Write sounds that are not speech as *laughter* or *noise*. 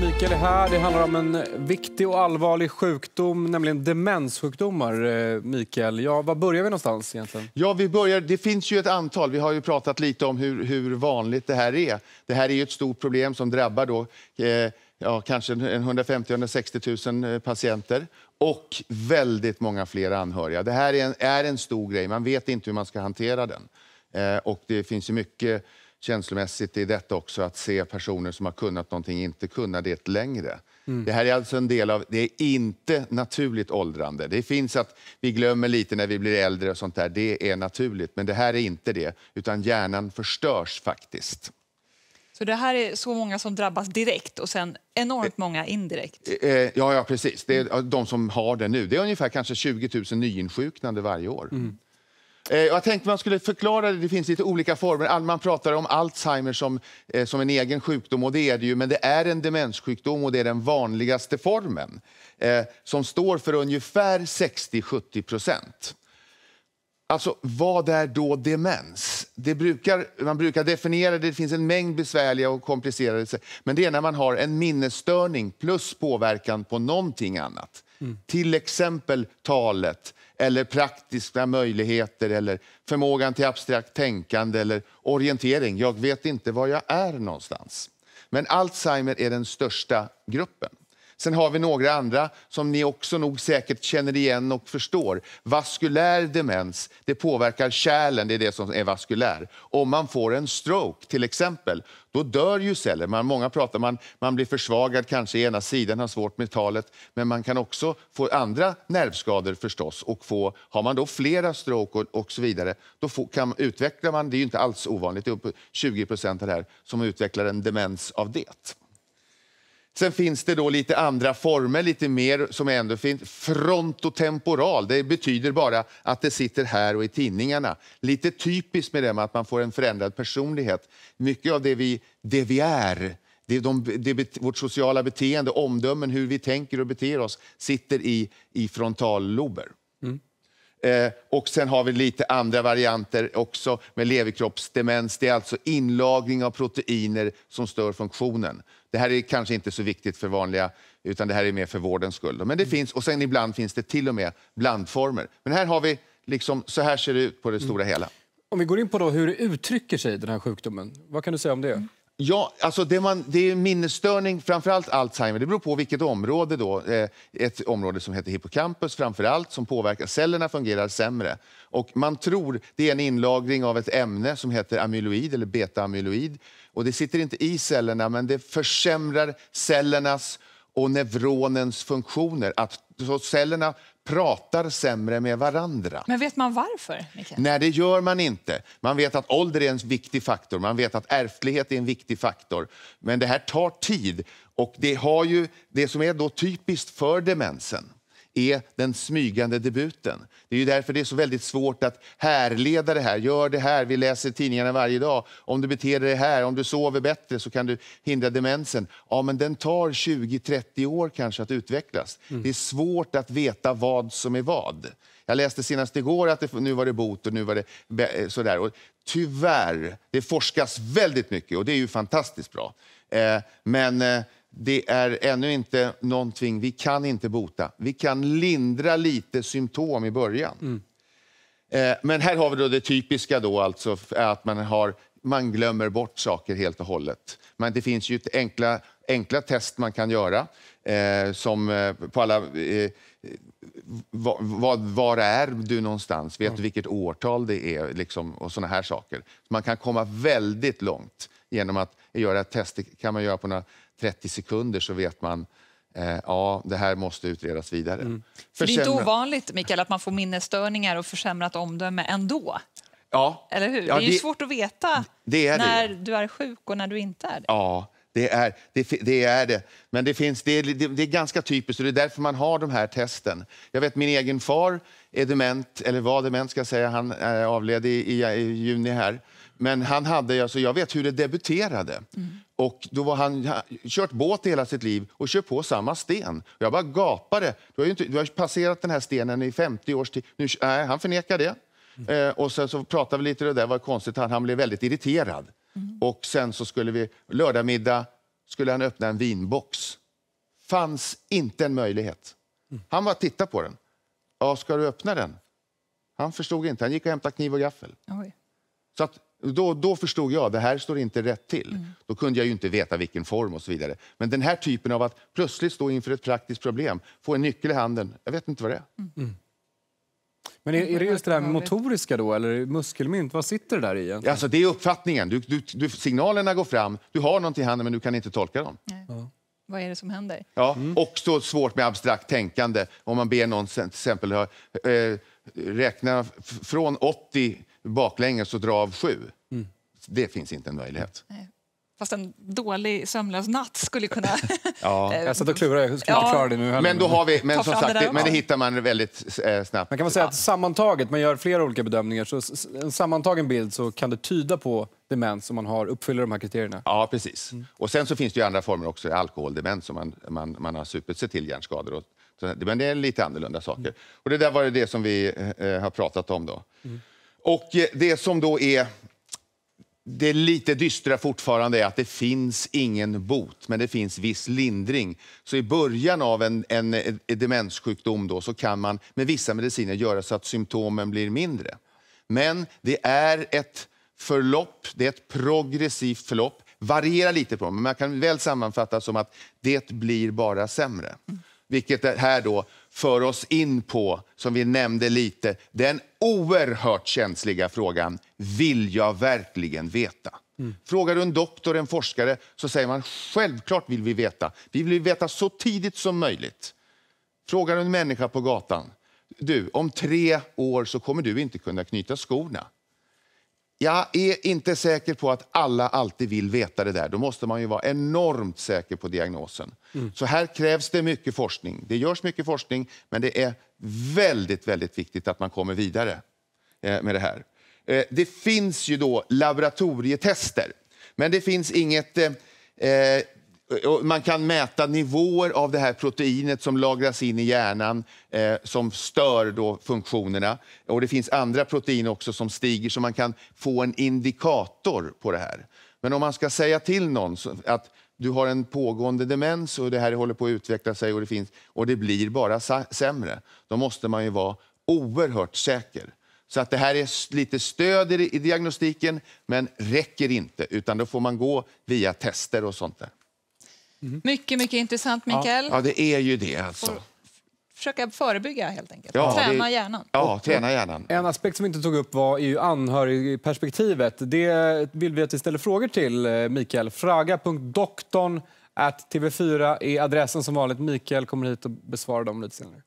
Mikael är här. Det handlar om en viktig och allvarlig sjukdom, nämligen demenssjukdomar. Eh, Mikael, ja, var börjar vi någonstans egentligen? Ja, vi börjar, det finns ju ett antal. Vi har ju pratat lite om hur, hur vanligt det här är. Det här är ju ett stort problem som drabbar då, eh, ja, kanske 150-160 000 eh, patienter och väldigt många fler anhöriga. Det här är en, är en stor grej. Man vet inte hur man ska hantera den. Eh, och det finns ju mycket känslomässigt i detta också, att se personer som har kunnat någonting inte kunna det längre. Mm. Det här är alltså en del av, det är inte naturligt åldrande. Det finns att vi glömmer lite när vi blir äldre och sånt där, det är naturligt. Men det här är inte det, utan hjärnan förstörs faktiskt. Så det här är så många som drabbas direkt och sen enormt eh, många indirekt? Eh, eh, ja, ja precis. Det är de som har det nu. Det är ungefär kanske 20 000 nyinsjuknande varje år. Mm. Eh, jag tänkte man skulle förklara det. Det finns lite olika former. Man pratar om Alzheimer som, eh, som en egen sjukdom, och det är det ju. Men det är en demenssjukdom och det är den vanligaste formen eh, som står för ungefär 60-70 procent. Alltså, vad är då demens? Det brukar, man brukar definiera det, det finns en mängd besvärliga och komplicerade men det är när man har en minnesstörning plus påverkan på någonting annat. Mm. Till exempel talet, eller praktiska möjligheter eller förmågan till abstrakt tänkande eller orientering. Jag vet inte var jag är någonstans. Men Alzheimer är den största gruppen. Sen har vi några andra som ni också nog säkert känner igen och förstår. Vaskulär demens, det påverkar kärlen, det är det som är vaskulär. Om man får en stroke till exempel, då dör ju celler. Man, många pratar man, man blir försvagad kanske i ena sidan, har svårt med talet, men man kan också få andra nervskador förstås. Och få, har man då flera stroke och, och så vidare, då får, kan, utvecklar man, det är ju inte alls ovanligt, det är upp 20 procent av det här som utvecklar en demens av det. Sen finns det då lite andra former, lite mer som ändå finns. Frontotemporal, det betyder bara att det sitter här och i tidningarna. Lite typiskt med det att man får en förändrad personlighet. Mycket av det vi, det vi är, det, de, det, vårt sociala beteende, omdömen, hur vi tänker och beter oss sitter i, i frontallober. Mm. Eh, och sen har vi lite andra varianter också med leverkroppsdemens. Det är alltså inlagring av proteiner som stör funktionen. Det här är kanske inte så viktigt för vanliga, utan det här är mer för vårdens skull. Men det mm. finns, och sen ibland finns det till och med blandformer. Men här har vi, liksom, så här ser det ut på det mm. stora hela. Om vi går in på då hur uttrycker sig den här sjukdomen, vad kan du säga om det? Mm. Ja, alltså det, man, det är minnesstörning, framförallt Alzheimer. Det beror på vilket område. Då. Eh, ett område som heter hippocampus framförallt, som påverkar. Cellerna fungerar sämre. Och man tror det är en inlagring av ett ämne som heter amyloid eller beta-amyloid. Och det sitter inte i cellerna, men det försämrar cellernas och neuronens funktioner. Att så cellerna pratar sämre med varandra. Men vet man varför? Mikael? Nej, det gör man inte. Man vet att ålder är en viktig faktor, man vet att ärftlighet är en viktig faktor. Men det här tar tid och det har ju det som är då typiskt för demensen är den smygande debuten. Det är därför det är så väldigt svårt att härleda det här. Gör det här, vi läser tidningarna varje dag. Om du beter dig här, om du sover bättre så kan du hindra demensen. Ja, men den tar 20-30 år kanske att utvecklas. Mm. Det är svårt att veta vad som är vad. Jag läste senast igår att det, nu var det bot och nu var det eh, sådär. Och tyvärr, det forskas väldigt mycket och det är ju fantastiskt bra. Eh, men eh, det är ännu inte någonting vi kan inte bota. Vi kan lindra lite symptom i början. Mm. Eh, men här har vi då det typiska då alltså att man, har, man glömmer bort saker helt och hållet. Men det finns ju enkla, enkla test man kan göra eh, som eh, på alla var, eh, var, var, är du någonstans? Vet du vilket årtal det är? Liksom, och såna här saker. Man kan komma väldigt långt genom att göra ett test. Det kan man göra på några 30 sekunder så vet man eh, ja, det här måste utredas vidare. Mm. För det är inte ovanligt, Mikael, att man får minnesstörningar och försämrat omdöme ändå? Ja. Eller hur? Ja, det är det, svårt att veta när det. du är sjuk och när du inte är det. Ja, det är det. det är det. Men det, finns, det, det, är ganska typiskt och det är därför man har de här testen. Jag vet min egen far är dement, eller var dement ska jag säga, han eh, avled i, i, i juni här. Men han hade, alltså, jag vet hur det debuterade. Mm. Och då var han kört båt hela sitt liv och kör på samma sten. Jag bara gapade. Du har, inte, du har passerat den här stenen i 50 års tid. nej, han förnekade det. Mm. Eh, och sen så pratade vi lite det där var konstigt. Han, han blev väldigt irriterad. Mm. Och sen så skulle vi, lördagmiddag skulle han öppna en vinbox. Fanns inte en möjlighet. Mm. Han bara tittade på den. Ja, ska du öppna den? Han förstod inte. Han gick och hämtade kniv och gaffel. Oj. Så att då, då förstod jag, att det här står inte rätt till. Mm. Då kunde jag ju inte veta vilken form och så vidare. Men den här typen av att plötsligt stå inför ett praktiskt problem, få en nyckel i handen, jag vet inte vad det är. Mm. mm. Men är, är, det just det där motoriska då, eller muskelmynt? Vad sitter det där i? Egentligen? Alltså, det är uppfattningen. Du, du, du, signalerna går fram, du har någonting i handen men du kan inte tolka dem. Ja. Vad är det som händer? Ja, mm. Också svårt med abstrakt tänkande. Om man ber någon till exempel, eh, räkna från 80 baklänges och dra av sju. Mm. Det finns inte en möjlighet. Nej. Fast en dålig sömnlös natt skulle kunna... *laughs* ja. *laughs* jag satt och klurade, jag skulle ja. inte klara det nu heller. Men, då har vi, men som sagt, det, men det hittar man väldigt eh, snabbt. Man kan man säga att sammantaget, man gör flera olika bedömningar, så en sammantagen bild så kan det tyda på demens om man har, uppfyller de här kriterierna? Ja, precis. Mm. Och sen så finns det ju andra former också, alkoholdemens, som man, man, man har supit sig till hjärnskador. Och, men det är lite annorlunda saker. Mm. Och det där var det som vi eh, har pratat om då. Mm. Och eh, det som då är det lite dystra fortfarande är att det finns ingen bot, men det finns viss lindring. Så i början av en, en eh, demenssjukdom då, så kan man med vissa mediciner göra så att symptomen blir mindre. Men det är ett förlopp, det är ett progressivt förlopp. Varierar lite på men man kan väl sammanfatta som att det blir bara sämre. Mm. Vilket här då för oss in på, som vi nämnde lite, den oerhört känsliga frågan, vill jag verkligen veta? Mm. Frågar du en doktor, en forskare, så säger man självklart vill vi veta. Vi vill veta så tidigt som möjligt. Frågar du en människa på gatan, du, om tre år så kommer du inte kunna knyta skorna. Jag är inte säker på att alla alltid vill veta det där. Då måste man ju vara enormt säker på diagnosen. Mm. Så här krävs det mycket forskning. Det görs mycket forskning, men det är väldigt, väldigt viktigt att man kommer vidare eh, med det här. Eh, det finns ju då laboratorietester, men det finns inget eh, eh Eh, man kan mäta nivåer av det här proteinet som lagras in i hjärnan eh, som stör då funktionerna. Och Det finns andra protein också som stiger så man kan få en indikator på det här. Men om man ska säga till någon att du har en pågående demens och det här håller på att utveckla sig och det, finns, och det blir bara sämre, då måste man ju vara oerhört säker. Så att det här är lite stöd i diagnostiken, men räcker inte. Utan Då får man gå via tester och sånt där. Mm. Mycket, mycket intressant, Mikael. Ja, det är ju det. Alltså. försöka förebygga, helt enkelt. Ja, träna det, hjärnan. Ja, träna hjärnan. En aspekt som vi inte tog upp var ju anhörigperspektivet. Det vill vi att vi ställer frågor till, eh, Mikael. Fraga.doktorn tv4 är adressen som vanligt. Mikael kommer hit och besvarar dem lite senare.